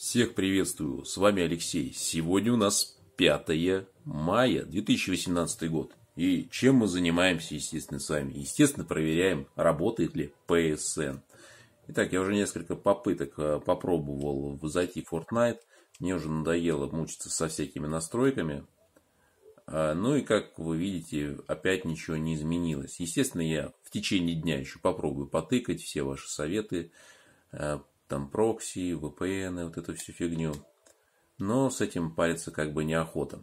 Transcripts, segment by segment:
Всех приветствую, с вами Алексей. Сегодня у нас 5 мая 2018 год. И чем мы занимаемся, естественно, с вами? Естественно, проверяем, работает ли PSN. Итак, я уже несколько попыток э, попробовал зайти в Fortnite. Мне уже надоело мучиться со всякими настройками. Э, ну и как вы видите, опять ничего не изменилось. Естественно, я в течение дня еще попробую потыкать все ваши советы, э, там прокси, VPN, вот эту всю фигню. Но с этим париться как бы неохота.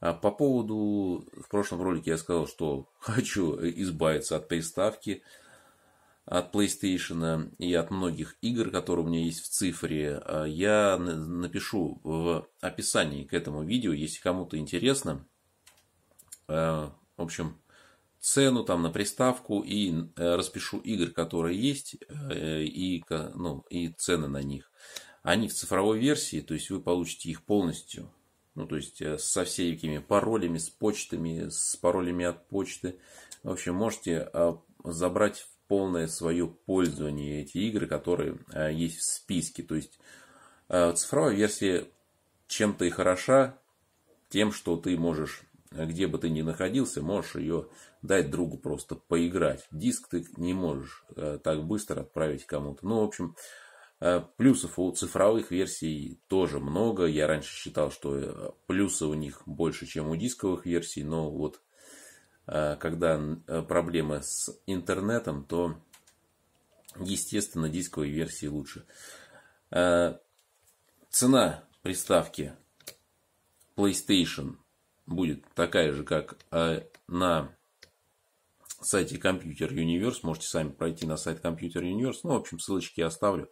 А по поводу, в прошлом ролике я сказал, что хочу избавиться от приставки, от PlayStation и от многих игр, которые у меня есть в цифре. А я напишу в описании к этому видео, если кому-то интересно. А, в общем, цену там на приставку и э, распишу игр, которые есть, э, и, ну, и цены на них. Они в цифровой версии, то есть вы получите их полностью. Ну, то есть э, со всякими паролями, с почтами, с паролями от почты. В общем, можете забрать в полное свое пользование эти игры, которые есть в списке. То есть цифровая версия чем-то и хороша, тем, что ты можешь где бы ты ни находился, можешь ее дать другу просто поиграть. Диск ты не можешь э, так быстро отправить кому-то. Ну, в общем, э, плюсов у цифровых версий тоже много. Я раньше считал, что э, плюсы у них больше, чем у дисковых версий, но вот когда проблемы с интернетом, то, естественно, дисковые версии лучше. Цена приставки PlayStation – будет такая же, как э, на сайте Computer Universe. Можете сами пройти на сайт Computer Universe. Ну, в общем, ссылочки я оставлю.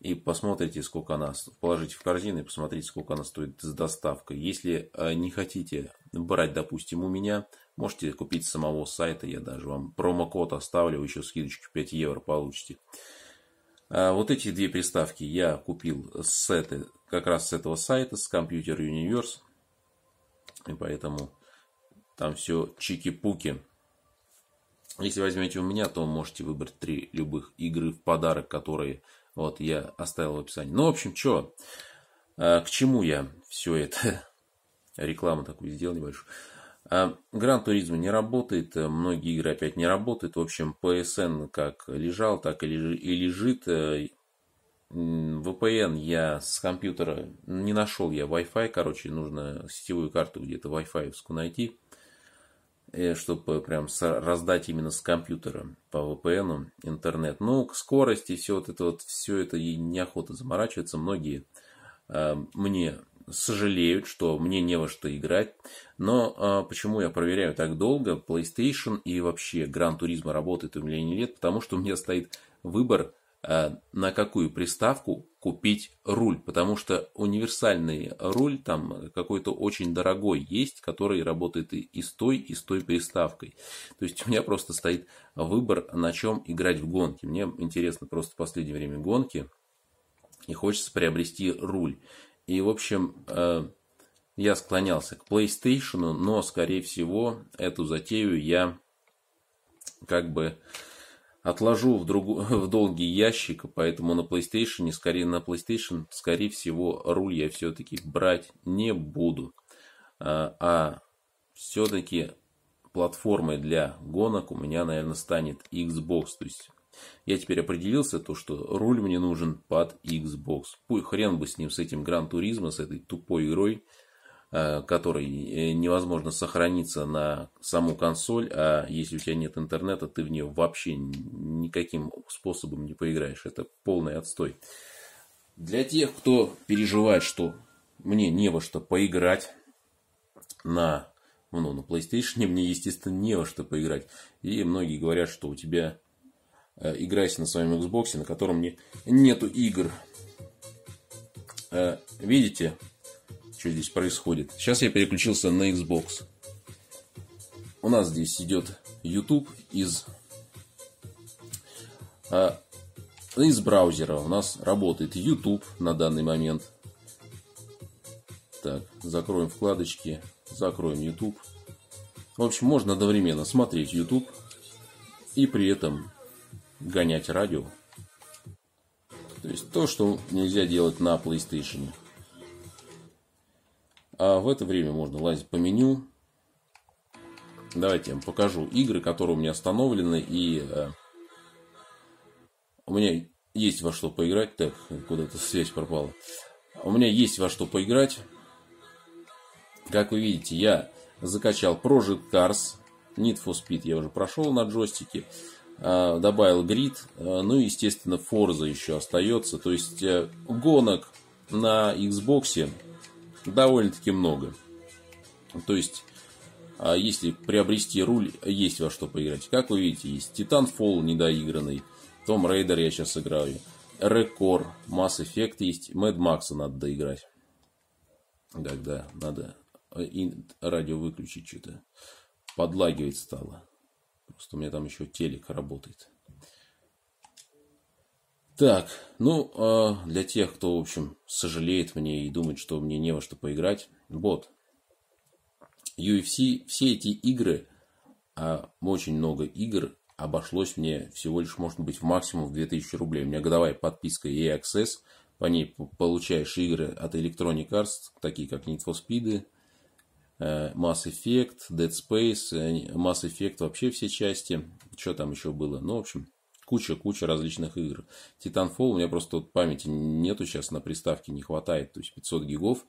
И посмотрите, сколько она... Положите в корзину и посмотрите, сколько она стоит с доставкой. Если э, не хотите брать, допустим, у меня, можете купить самого сайта. Я даже вам промокод оставлю. Вы еще скидочку 5 евро получите. А вот эти две приставки я купил с как раз с этого сайта, с Computer Universe. И поэтому там все чики-пуки. Если возьмете у меня, то можете выбрать три любых игры в подарок, которые вот я оставил в описании. Ну, в общем, что, а, к чему я все это? Рекламу такую сделал небольшую. Гран Туризм не работает, э, многие игры опять не работают. В общем, PSN как лежал, так и лежит. Э, VPN я с компьютера не нашел я Wi-Fi, короче, нужно сетевую карту где-то Wi-Fi найти, э, чтобы прям раздать именно с компьютера по VPN интернет. Ну, к скорости все вот это вот, все это и неохота заморачиваться. Многие э, мне сожалеют, что мне не во что играть. Но э, почему я проверяю так долго PlayStation и вообще Gran Turismo работает у меня или нет? Потому что у меня стоит выбор Э, на какую приставку купить руль, потому что универсальный руль там какой-то очень дорогой есть, который работает и с той, и с той приставкой. То есть у меня просто стоит выбор, на чем играть в гонки. Мне интересно просто в последнее время гонки, и хочется приобрести руль. И, в общем, э, я склонялся к PlayStation, но, скорее всего, эту затею я как бы отложу в, другу, в долгий ящик, поэтому на PlayStation, скорее на PlayStation, скорее всего, руль я все-таки брать не буду. А, а все-таки платформой для гонок у меня, наверное, станет Xbox. То есть я теперь определился, то, что руль мне нужен под Xbox. Пуй хрен бы с ним, с этим Гран Туризмо, с этой тупой игрой. Э, который э, невозможно сохраниться на саму консоль, а если у тебя нет интернета, ты в нее вообще никаким способом не поиграешь. Это полный отстой. Для тех, кто переживает, что мне не во что поиграть на, ну, на PlayStation, мне, естественно, не во что поиграть. И многие говорят, что у тебя э, играйся на своем Xbox, на котором не, нету игр. Видите, что здесь происходит. Сейчас я переключился на Xbox. У нас здесь идет YouTube из, а, из браузера. У нас работает YouTube на данный момент. Так, закроем вкладочки, закроем YouTube. В общем, можно одновременно смотреть YouTube и при этом гонять радио. То есть то, что нельзя делать на PlayStation. А в это время можно лазить по меню. Давайте я вам покажу игры, которые у меня установлены. И э, у меня есть во что поиграть. Так, куда-то связь пропала. У меня есть во что поиграть. Как вы видите, я закачал Project Cars. Need for Speed я уже прошел на джойстике. Э, добавил Grid. Э, ну и, естественно, Forza еще остается. То есть э, гонок на Xbox довольно-таки много. То есть, а если приобрести руль, есть во что поиграть. Как вы видите, есть Titanfall недоигранный, Tomb Raider я сейчас играю, Рекор, Mass Effect есть, Mad Max надо доиграть. Когда надо э, и радио выключить что-то. Подлагивать стало. Просто у меня там еще телек работает. Так, ну, э, для тех, кто, в общем, сожалеет мне и думает, что мне не во что поиграть, вот. UFC, все эти игры, а очень много игр, обошлось мне всего лишь, может быть, в максимум в 2000 рублей. У меня годовая подписка и e Access, по ней получаешь игры от Electronic Arts, такие как Need for Speed, э, Mass Effect, Dead Space, э, Mass Effect вообще все части, что там еще было, ну, в общем, куча-куча различных игр. Titanfall у меня просто вот памяти нету сейчас на приставке, не хватает, то есть 500 гигов.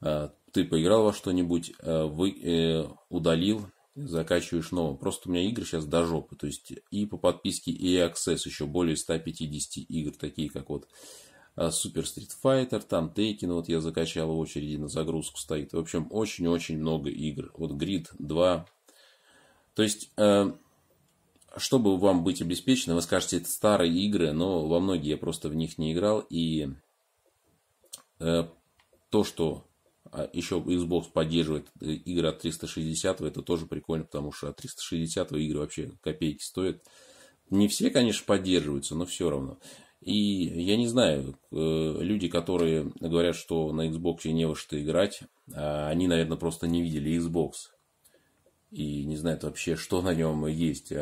А, ты поиграл во что-нибудь, а, вы, э, удалил, закачиваешь новым. Просто у меня игры сейчас до жопы. То есть и по подписке и Access еще более 150 игр, такие как вот а, Super Street Fighter, там Tekken, вот я закачал в очереди на загрузку стоит. В общем, очень-очень много игр. Вот Grid 2. То есть э, чтобы вам быть обеспеченным, вы скажете, это старые игры, но во многие я просто в них не играл. И э, то, что а, еще Xbox поддерживает э, игры от 360, это тоже прикольно, потому что от 360 игры вообще копейки стоят. Не все, конечно, поддерживаются, но все равно. И я не знаю, э, люди, которые говорят, что на Xbox не во что играть, э, они, наверное, просто не видели Xbox и не знают вообще, что на нем есть.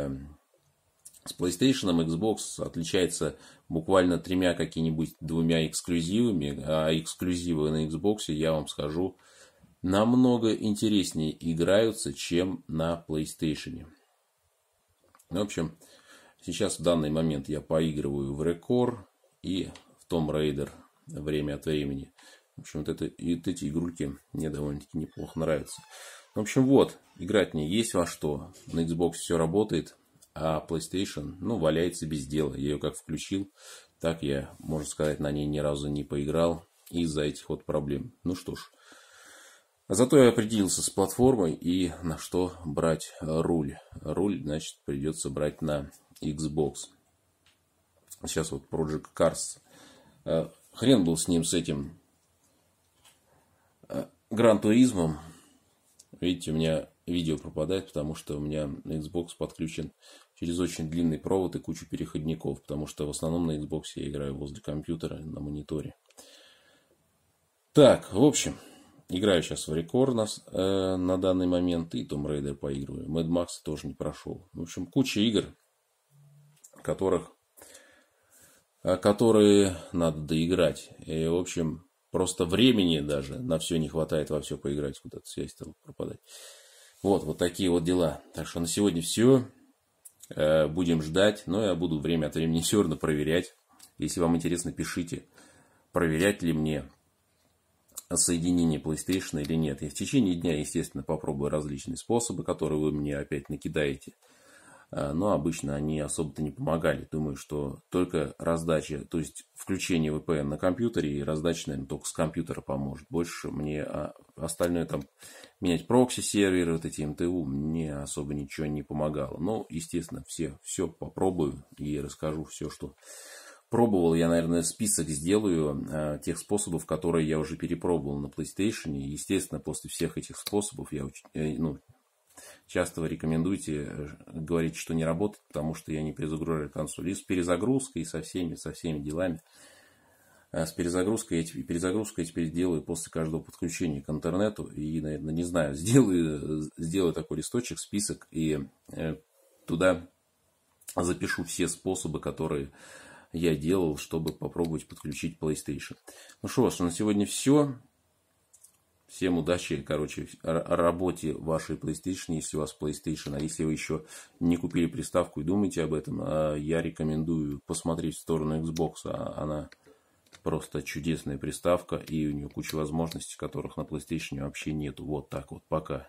С PlayStation, Xbox отличается буквально тремя какими-нибудь двумя эксклюзивами, а эксклюзивы на Xbox, я вам скажу, намного интереснее играются, чем на PlayStation. В общем, сейчас в данный момент я поигрываю в Рекор и в Том Рейдер время от времени. В общем, вот, это, вот эти игрульки мне довольно-таки неплохо нравятся. В общем, вот, играть мне есть во что. На Xbox все работает а PlayStation, ну, валяется без дела. Я ее как включил, так я, можно сказать, на ней ни разу не поиграл из-за этих вот проблем. Ну что ж, зато я определился с платформой и на что брать руль. Руль, значит, придется брать на Xbox. Сейчас вот Project Cars. А, хрен был с ним, с этим Гран Туризмом. Видите, у меня видео пропадает, потому что у меня на Xbox подключен через очень длинный провод и кучу переходников, потому что в основном на Xbox я играю возле компьютера на мониторе. Так, в общем, играю сейчас в рекорд на э, на данный момент, и Tomb Raider поигрываю. Mad Max тоже не прошел. В общем, куча игр, которых, которые надо доиграть. И, в общем, просто времени даже на все не хватает, во все поиграть куда-то, сесть пропадать. Вот, вот такие вот дела. Так что на сегодня все. Э, будем ждать, но я буду время от времени все равно проверять. Если вам интересно, пишите, проверять ли мне соединение PlayStation или нет. Я в течение дня, естественно, попробую различные способы, которые вы мне опять накидаете. Э, но обычно они особо-то не помогали. Думаю, что только раздача, то есть включение VPN на компьютере и раздача, наверное, только с компьютера поможет. Больше мне а остальное там менять прокси-серверы, вот эти МТУ, мне особо ничего не помогало. Но, ну, естественно, все, все попробую и расскажу все, что пробовал. Я, наверное, список сделаю э, тех способов, которые я уже перепробовал на PlayStation. Естественно, после всех этих способов я э, ну, часто вы рекомендуете э, говорить, что не работает, потому что я не перезагружаю консоль. И с перезагрузкой, и со всеми, со всеми делами. А с перезагрузкой я теперь, перезагрузку я теперь делаю после каждого подключения к интернету. И, наверное, не знаю, сделаю, э, сделаю такой листочек, список, и э, туда запишу все способы, которые я делал, чтобы попробовать подключить PlayStation. Ну что ж, на сегодня все. Всем удачи, короче, работе вашей PlayStation, если у вас PlayStation. А если вы еще не купили приставку и думаете об этом, а я рекомендую посмотреть в сторону Xbox. А она просто чудесная приставка, и у нее куча возможностей, которых на PlayStation вообще нету. Вот так вот, пока.